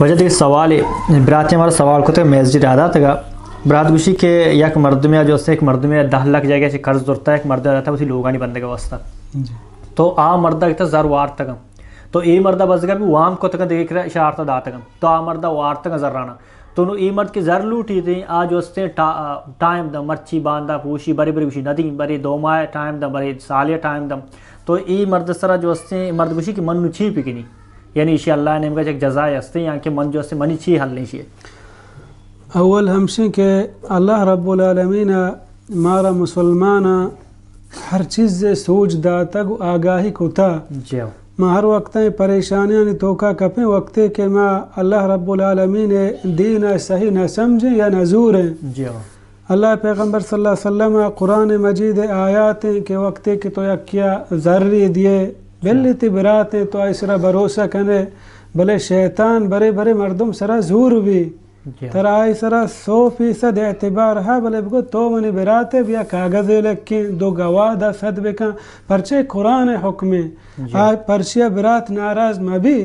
ವಜದಿಗೆ ಸವಾಲಿ सवाल ಮರ ಸವಾಲ್ मस्जिद आदा था बरात गुशी के यक मर्द में जो एक मर्द में दह लाख जगह से कर्ज दुरता है एक मर्द रहता था उसी लोगा नहीं बनने का वस्ता तो आ मर्द इतना जर वार तक तो ये मर्द बस भी वाम को तक देख रहा इशारता तो दा तक तो आ मर्द वार तक जर आना तो ये ई मर्द की जर लूटी थी आ जो से टाइम दम मर्ची बांधा पूछी बड़ी बड़ी पूछी नदी दो माए टाइम दम बड़े सालिया टाइम दम तो ये मर्द सरा जो से मर्द गुशी की मन नुछी पिकनी یعنی ایشی الله نیم گچ یک جزای استی یان که من جوستی منی چی حل نیشی اول همشین که الله رب العالمین مارا مسلمانا हर चीज जे सोच दाता आगाही कोता हाँ। मां हर वक्त परेशानियां ने धोखा कपे वक्त के मां अल्लाह रब्बुल आलमीन ने दी ना सही न समझे या न नजूर है हाँ। अल्लाह पैगम्बर सल्लल्लाहु अलैहि वसल्लम कुरान मजीद आयात के वक्त के तो यकिया ज़रूरी दिए बेल्लिति बराते तो ऐसरा भरोसा कने भले शैतान बरे बरे मर्दम सरा जूर भी तरा ऐसरा सौ फीसद एतबार है भले बको तो मनी बराते या कागज लखे दो गवाह दा सद बेका परचे कुरान है हुक्मे आ परसिया बरात नाराज मैं भी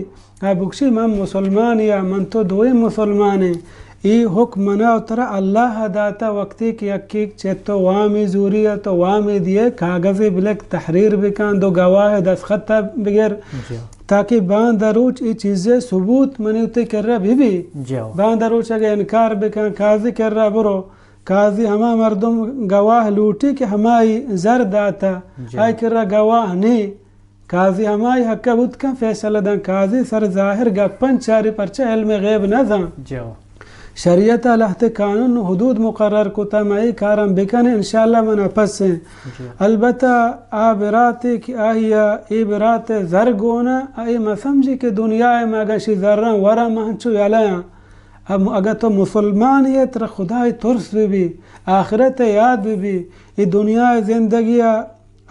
आ बुक्शी मैं मुसलमान या मन तो दो मुसलमान है ای hukmanatara Allah data vakti ki hakik çetto vami zuriyato vami diye kagazi bilek tahrir bikan do gavah dasxatta biger تاکہ بان دروچ ای چیزیں ثبوت منی تے کر رہا بھی بھی بان دروچ اگر انکار بکن قاضی کر رہا برو قاضی ہما مردم گواہ لوٹی کہ ہمائی زر داتا آئی کر رہا گواہ نہیں قاضی ہمائی حقہ بود کن فیصلہ دن قاضی سر ظاہر گپن چاری پرچہ علم غیب نہ دن şeriat aleyhte kanun hudud mukarrar kutamayı karam bekan inşallah münafes हैं अलबत्ता आबरात की आहिया इबरात जर गोना आई मसमझी के दुनिया में अगर शी जर्रा वरा महचू यलाया अब अगर तो मुसलमान ये तर खुदा तुर्स भी आखिरत याद भी ये दुनिया जिंदगी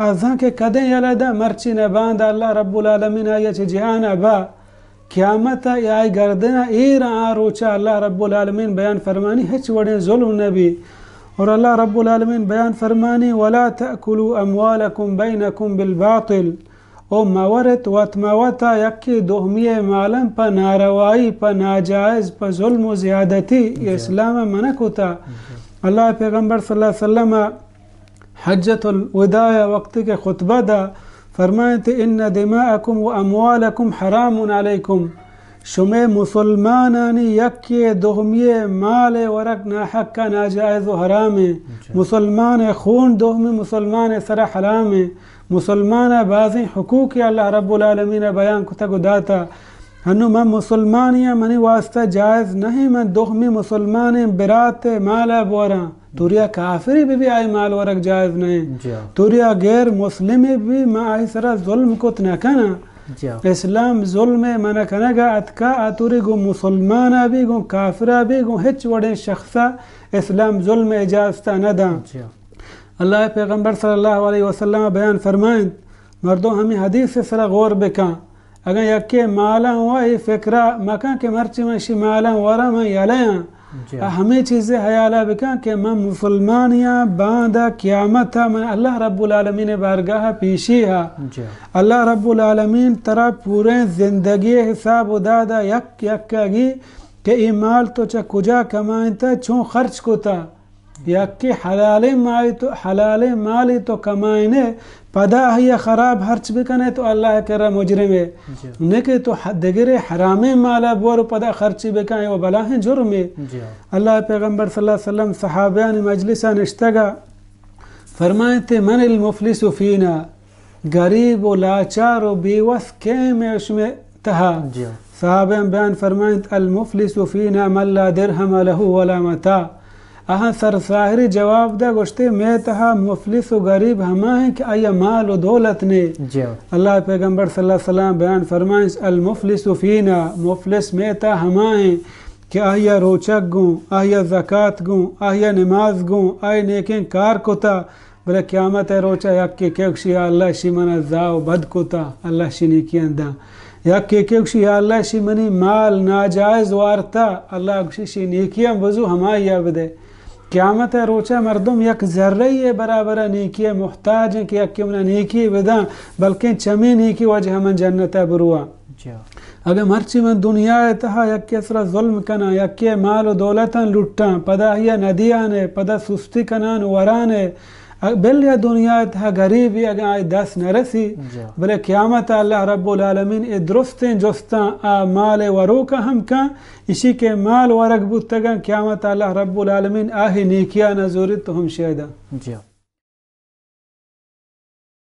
अजा के कदे यलदा मर्ची ने बांध अल्लाह रब्बुल आलमीन आया जहान बा kıyamata yaygardına ira aruça Allah Rabbul Alemin beyan fermani hiç veren zulüm nebi. Or Allah Rabbul Alemin beyan fermani ve la te'kulu emvalakum beynekum bil batil. او مورت واتموتا یکی دهمی معلم په ناروایی په ناجائز په ظلم و زیادتی اسلام منکوتا الله پیغمبر صلی الله علیه وسلم حجۃ الوداع وقت کې خطبه ده فرمايت إن دماءكم وأموالكم حرام عليكم شما مسلمانانی یکی دهمی مال ورق ناحق کا ناجائز و حرامه مسلمان خون دهمی مسلمان سر حرامه مسلمان بعضی حقوق اللہ رب العالمین بیان کتگ داتا हनु मैं मुसलमान या मनी वास्ता जायज़ नहीं मैं दुख में मुसलमान बिरात माल है बोरा तुरिया काफिर भी भी आई माल वरक जायज़ नहीं तुरिया गैर मुस्लिम भी मैं आई सरा जुल्म कुत न कना इस्लाम जुल्म मना कनेगा अतका अतुरी गो मुसलमान भी गो काफिरा भी गो हिच वड़े शख्सा इस्लाम जुल्म इजाजता न दा अल्लाह पैगम्बर सल्लल्लाहु अलैहि वसल्लम बयान फरमाएं मर्दों हमें हदीस से सरा गौर बेका aga yakke maalan wai fikra makan ke martima shi maalan wara man yalayan हमें चीज़ें हयाल बिका कि मैं मुसलमान या बांदा क्यामत है मैं अल्लाह रब्बुलमीन बारगाह पीशी है अल्लाह रब्बुलमीन तरा पूरे जिंदगी हिसाब उदादा यक यक के ई माल तो चा कुजा कमाइन था छो खर्च को था yakki halale mali to halale mali to kamayne pada ya kharab harç bikane to Allah kara mujrime neke to degere harame mala bor pada kharç bikane o bala hai jurme Allah peygamber sallallahu aleyhi ve sellem sahabeyan meclisa nishtaga فرمائے تھے من المفلس فینا غریب و لاچار و views came اش میں تہا صحابہ بیان فرمائیں المفلس فینا من لا درهم له ولا متاع अह सर साहिर जवाब दे गोश्ते मैं तहा मुफलिस गरीब हम है कि आया माल व दौलत ने अल्लाह पैगम्बर सल्लम बयान फरमाइश अल मुफलिस फ़ीना मुफलिस में ता हमा है कि आया रोचक गुँ आया ज़क़़त गुँ आया नमाज गुँ आय नेकें कार कोता बोले क्यामत है रोचा यक्के केक्षी या अल्लाह शी मना जाओ बद कोता अल्लाह शी ने किया दा यक्के केक्षी या अल्लाह शी मनी माल नाजायज़ वारता अल्लाह शी शी ने किया वजू हमा या बदे क़्यामत रोचा मरदुम यक है बराबर है मुहताज है कि यक क्यों ना नीकी विदा बल्कि चमी नीकी वजह मन जन्नत है बुरुआ अगर मर्ची मन दुनिया है तहा यक के सरा जुल्म कना के माल दौलतन लुट्टा पदा हिया नदिया ने पदा सुस्ती कनान है أه، بل دنیا دنيا تها غريب يا داس نرسی بل قیامت الله رب العالمين ادرستن جستن آه، مال وروك ہم كان اسی کے مال ورق بوتگا قیامت الله رب العالمين آهي نيكيا نزورت هم شهدا جی